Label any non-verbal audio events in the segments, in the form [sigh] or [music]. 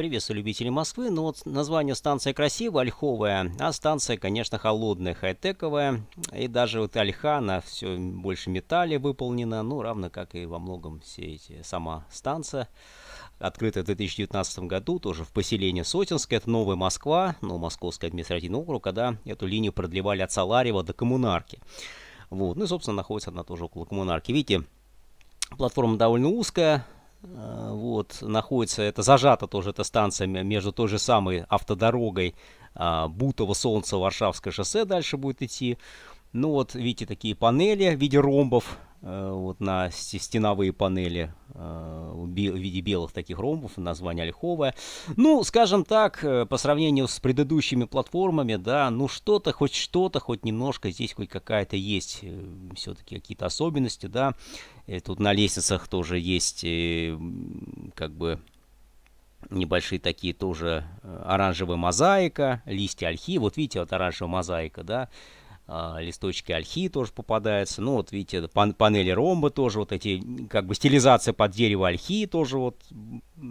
Приветствую любителей Москвы, но вот название станция красивая, ольховая, а станция, конечно, холодная, хай-тековая. И даже вот ольха, она все больше металле выполнена, ну, равно как и во многом все эти, сама станция. Открыта в 2019 году, тоже в поселении Сотинское, это Новая Москва, ну, Московский административный округ, когда а, эту линию продлевали от Саларева до Коммунарки. Вот, ну и, собственно, находится она тоже около Коммунарки. Видите, платформа довольно узкая, а, вот, находится, это зажата тоже эта станция между той же самой автодорогой а, Бутово-Солнце-Варшавское шоссе дальше будет идти. Ну вот, видите, такие панели в виде ромбов Э, вот на стеновые панели э, в виде белых таких ромбов, название ольховое. Ну, скажем так, э, по сравнению с предыдущими платформами, да, ну что-то, хоть что-то, хоть немножко здесь хоть какая-то есть все-таки какие-то особенности, да. И тут на лестницах тоже есть как бы небольшие такие тоже оранжевая мозаика, листья ольхи. Вот видите, вот оранжевая мозаика, да а, листочки альхи тоже попадаются. Ну, вот видите, пан панели ромба тоже, вот эти, как бы стилизация под дерево альхи тоже вот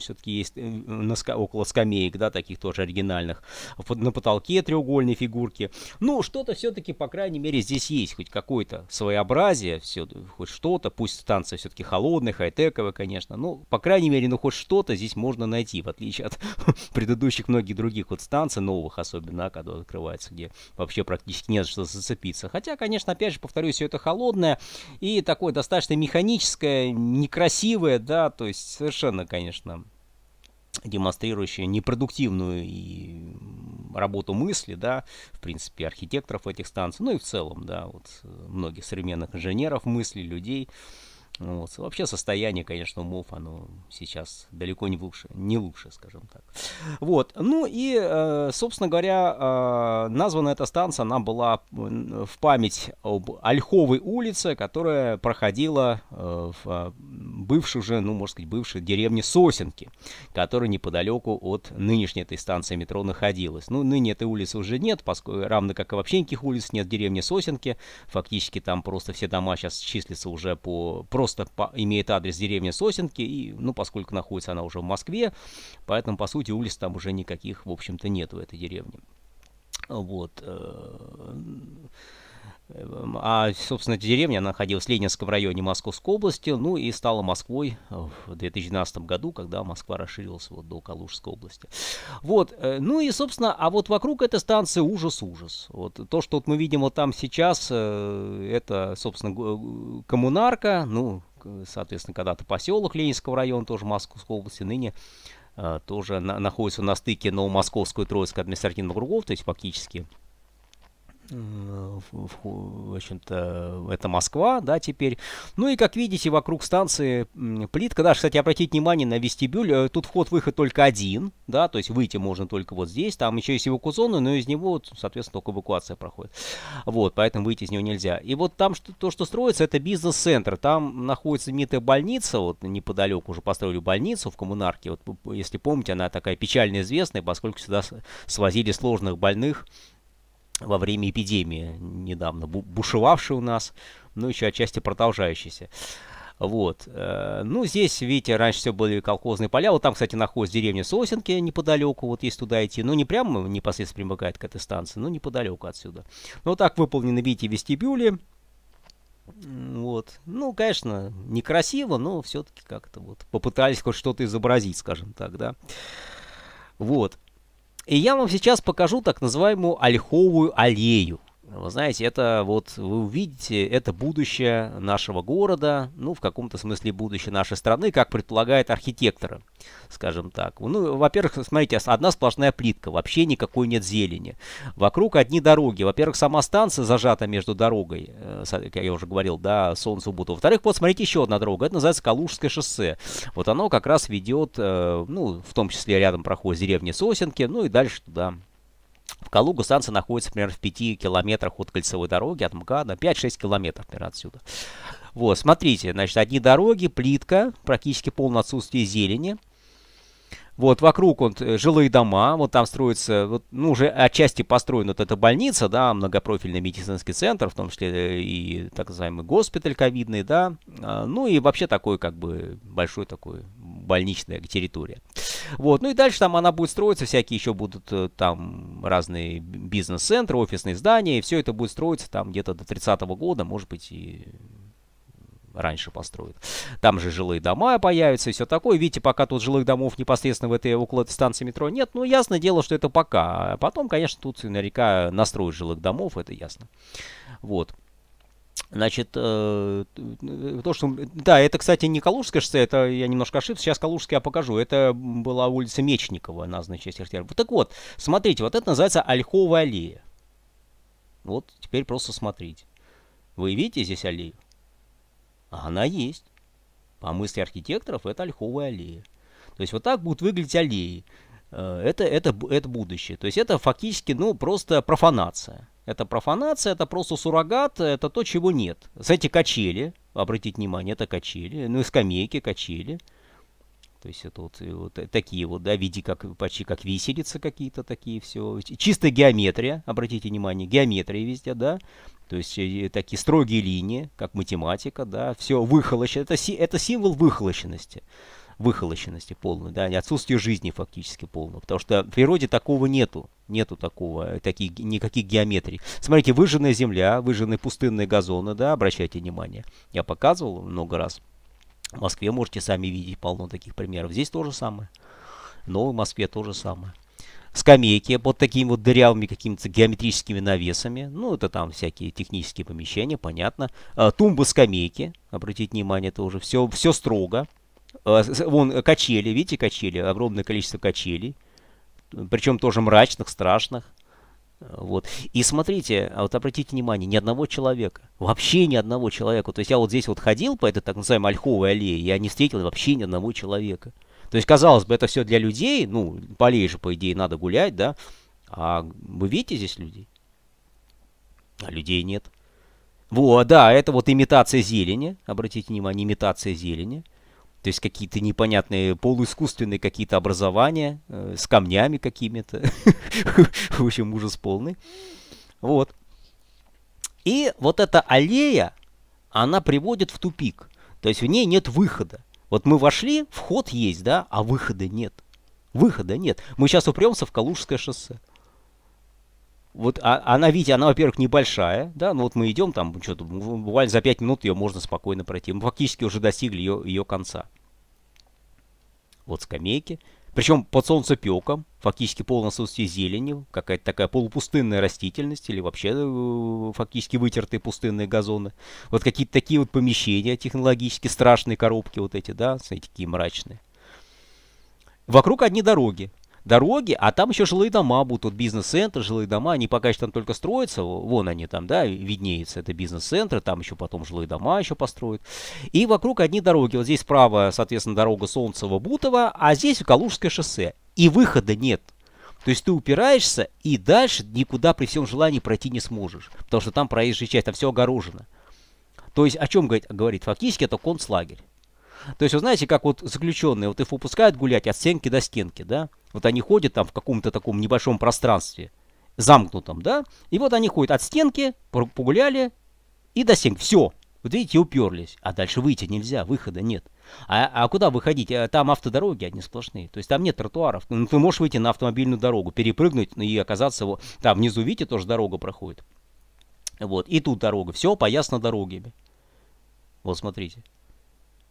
все-таки есть э, на, около скамеек, да, таких тоже оригинальных. На потолке треугольные фигурки. Ну, что-то все-таки, по крайней мере, здесь есть. Хоть какое-то своеобразие, все, хоть что-то. Пусть станция все-таки холодная, хай-тековая, конечно. но по крайней мере, ну, хоть что-то здесь можно найти, в отличие от [laughs] предыдущих многих других вот станций, новых особенно, когда открывается, где вообще практически нет что зацепиться. Хотя, конечно, опять же, повторюсь, все это холодное и такое достаточно механическое, некрасивое, да, то есть совершенно, конечно, демонстрирующая непродуктивную и работу мысли, да, в принципе, архитекторов этих станций, ну и в целом, да, вот э, многих современных инженеров, мысли людей, вот. Вообще состояние, конечно, умов, оно сейчас далеко не лучше, не лучше, скажем так. Вот. Ну и, э, собственно говоря, э, названа эта станция, она была в память об Ольховой улице, которая проходила э, в бывшей же, ну, можно сказать, бывшей деревне Сосенки, которая неподалеку от нынешней этой станции метро находилась. Ну, ныне этой улицы уже нет, поскольку, равно как и вообще никаких улиц нет в деревне Сосенки. Фактически там просто все дома сейчас числятся уже по просто по, имеет адрес деревня Сосенки, и, ну, поскольку находится она уже в Москве, поэтому, по сути, улиц там уже никаких, в общем-то, нет в этой деревне. Вот. Э, а, собственно, эта деревня находилась в Ленинском районе Московской области, ну и стала Москвой в 2012 году, когда Москва расширилась вот до Калужской области. Вот, э, ну и, собственно, а вот вокруг этой станции ужас-ужас. Вот то, что вот мы видим вот там сейчас, э, это, собственно, э, коммунарка, ну, соответственно, когда-то поселок Ленинского района, тоже Московской области, ныне тоже на, находится на стыке Новомосковского и Троицкого административного кругов, то есть фактически в общем-то, это Москва, да, теперь. Ну и, как видите, вокруг станции плитка, да, кстати, обратите внимание на вестибюль, э, тут вход-выход только один, да, то есть выйти можно только вот здесь, там еще есть эвакуационный, но из него, соответственно, только эвакуация проходит. Вот, поэтому выйти из него нельзя. И вот там что, то, что строится, это бизнес-центр, там находится знаменитая больница, вот неподалеку уже построили больницу в коммунарке, вот, если помните, она такая печально известная, поскольку сюда свозили сложных больных, во время эпидемии недавно бушевавшей у нас, ну еще отчасти продолжающейся. Вот. Э, ну, здесь, видите, раньше все были колхозные поля. Вот там, кстати, находится деревня Сосенки неподалеку, вот есть туда идти. Ну, не прямо непосредственно примыкает к этой станции, но неподалеку отсюда. Ну, вот так выполнены, видите, вестибюли. Вот. Ну, конечно, некрасиво, но все-таки как-то вот попытались хоть что-то изобразить, скажем так, да. Вот. И я вам сейчас покажу так называемую ольховую аллею. Вы знаете, это вот, вы увидите, это будущее нашего города, ну, в каком-то смысле будущее нашей страны, как предполагают архитекторы, скажем так. Ну, во-первых, смотрите, одна сплошная плитка, вообще никакой нет зелени. Вокруг одни дороги. Во-первых, сама станция зажата между дорогой, э, как я уже говорил, да, солнцу буду. Во-вторых, вот смотрите, еще одна дорога, это называется Калужское шоссе. Вот оно как раз ведет, э, ну, в том числе рядом проходит деревня Сосенки, ну и дальше туда в Калугу станция находится примерно в 5 километрах от кольцевой дороги, от МКАДа, 5-6 километров примерно отсюда. Вот, смотрите, значит, одни дороги, плитка, практически полное отсутствие зелени. Вот, вокруг вот, э, жилые дома, вот там строится, вот, ну, уже отчасти построена вот эта больница, да, многопрофильный медицинский центр, в том числе э, и так называемый госпиталь ковидный, да, а, ну и вообще такой, как бы, большой такой больничная территория. Вот. Ну и дальше там она будет строиться, всякие еще будут э, там разные бизнес-центры, офисные здания, и все это будет строиться там где-то до 30 -го года, может быть, и раньше построят. Там же жилые дома появятся и все такое. Видите, пока тут жилых домов непосредственно в этой около этой станции метро нет. Ну, ясно дело, что это пока. А потом, конечно, тут наверняка настроят жилых домов, это ясно. Вот. Значит, э, э, то, что... Да, это, кстати, не Калужское шоссе, это я немножко ошибся, сейчас Калужское я покажу. Это была улица Мечникова, названная часть РТР. Так вот, смотрите, вот это называется Ольховая аллея. Вот теперь просто смотрите. Вы видите здесь аллею? она есть. По мысли архитекторов, это Ольховая аллея. То есть вот так будут выглядеть аллеи. Э, это, это, это будущее. То есть это фактически, ну, просто профанация. Это профанация, это просто суррогат, это то, чего нет. Эти качели, обратите внимание, это качели, ну и скамейки, качели. То есть это вот, вот э, такие вот, да, виде как, почти как виселицы какие-то такие все. Чистая геометрия, обратите внимание, геометрия везде, да. То есть э, такие строгие линии, как математика, да, все выхолощено. Это, это символ выхолощенности выхолощенности полной, да, отсутствию жизни фактически полной, потому что в природе такого нету, нету такого, таких, никаких геометрий. Смотрите, выжженная земля, выжженные пустынные газоны, да, обращайте внимание, я показывал много раз, в Москве можете сами видеть полно таких примеров, здесь тоже самое, но в Москве тоже самое скамейки под такими вот дырявыми какими-то геометрическими навесами. Ну, это там всякие технические помещения, понятно. А, тумбы скамейки, обратите внимание, это уже все, все строго. Э, вон э, качели, видите качели? Огромное количество качелей. Причем тоже мрачных, страшных. Э, вот. И смотрите, а вот обратите внимание, ни одного человека. Вообще ни одного человека. То есть я вот здесь вот ходил по этой так называемой ольховой аллее, я не встретил вообще ни одного человека. То есть, казалось бы, это все для людей, ну, полей же, по идее, надо гулять, да. А вы видите здесь людей? А людей нет. Вот, да, это вот имитация зелени, обратите внимание, имитация зелени. То есть какие-то непонятные полуискусственные какие-то образования э, с камнями какими-то. [laughs] В общем, ужас полный. Вот. И вот эта аллея, она приводит в тупик. То есть в ней нет выхода. Вот мы вошли, вход есть, да, а выхода нет. Выхода нет. Мы сейчас упремся в Калужское шоссе. Вот а, она, видите, она, во-первых, небольшая, да, ну вот мы идем там, ну, что-то, буквально за 5 минут ее можно спокойно пройти. Мы фактически уже достигли ее, ее конца. Вот скамейки. Причем под солнцепеком, фактически полное отсутствие зелени, какая-то такая полупустынная растительность или вообще э, фактически вытертые пустынные газоны. Вот какие-то такие вот помещения технологически, страшные коробки вот эти, да, смотрите, такие мрачные. Вокруг одни дороги, дороги, а там еще жилые дома будут, вот бизнес-центр, жилые дома, они пока еще там только строятся, вон они там, да, виднеются, это бизнес центр там еще потом жилые дома еще построят. И вокруг одни дороги, вот здесь справа, соответственно, дорога Солнцева-Бутова, а здесь Калужское шоссе, и выхода нет. То есть ты упираешься, и дальше никуда при всем желании пройти не сможешь, потому что там проезжая часть, там все огорожено. То есть о чем говорит? Фактически это концлагерь. То есть, вы знаете, как вот заключенные, вот их выпускают гулять от стенки до стенки, да? Вот они ходят там в каком-то таком небольшом пространстве, замкнутом, да? И вот они ходят от стенки, погуляли и до стенки. Все. Вот видите, уперлись. А дальше выйти нельзя, выхода нет. А, а куда выходить? А, там автодороги одни сплошные. То есть там нет тротуаров. Ну, ты можешь выйти на автомобильную дорогу, перепрыгнуть ну, и оказаться вот там внизу, видите, тоже дорога проходит. Вот, и тут дорога. Все поясно дорогами. Вот смотрите.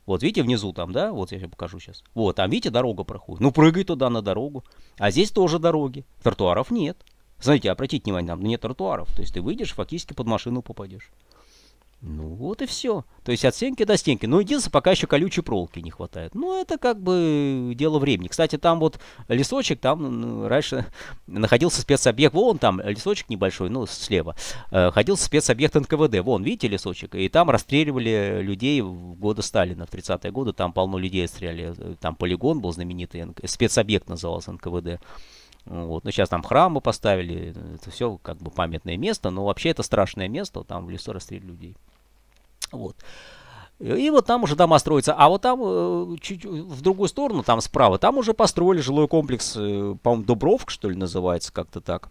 Вот видите внизу там, да? Вот я сейчас покажу сейчас. Вот, там видите, дорога проходит. Ну прыгай туда на дорогу. А здесь тоже дороги. Тротуаров нет. Знаете, обратите внимание, там нет тротуаров. То есть ты выйдешь, фактически под машину попадешь. Ну вот и все. То есть от стенки до стенки. ну, единственное, пока еще колючей проволоки не хватает. Ну это как бы дело времени. Кстати, там вот лесочек, там раньше [laughs] находился спецобъект. Вон там лесочек небольшой, ну слева. Э, находился спецобъект НКВД. Вон, видите лесочек? И там расстреливали людей в годы Сталина, в 30-е годы. Там полно людей стреляли. Там полигон был знаменитый. Спецобъект назывался НКВД. Вот. Ну, сейчас там храмы поставили, это все как бы памятное место, но вообще это страшное место, там в лесу расстрелили людей. Вот. И вот там уже дома строятся. А вот там, э, чуть в другую сторону, там справа, там уже построили жилой комплекс, э, по-моему, Дубровка, что ли, называется, как-то так.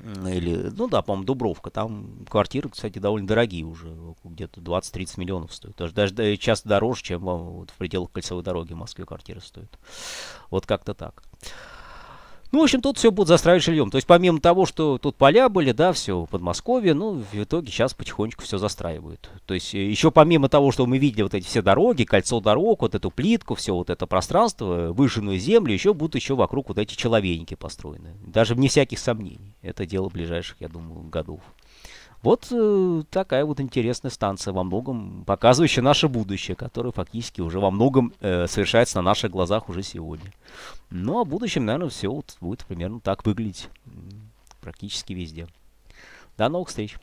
Или, ну да, по-моему, Дубровка. Там квартиры, кстати, довольно дорогие уже. Где-то 20-30 миллионов стоят. Даже, даже часто дороже, чем э, вот, в пределах кольцевой дороги в Москве квартиры стоят. Вот как-то так. Ну, в общем, тут все будет застраивать жильем. То есть, помимо того, что тут поля были, да, все, Подмосковье, ну, в итоге сейчас потихонечку все застраивают. То есть, э, еще помимо того, что мы видели вот эти все дороги, кольцо дорог, вот эту плитку, все вот это пространство, выжженную землю, еще будут еще вокруг вот эти человеники построены. Даже вне всяких сомнений. Это дело ближайших, я думаю, годов. Вот э, такая вот интересная станция во многом, показывающая наше будущее, которое фактически уже во многом э, совершается на наших глазах уже сегодня. Ну, а в будущем, наверное, все вот будет примерно так выглядеть практически везде. До новых встреч!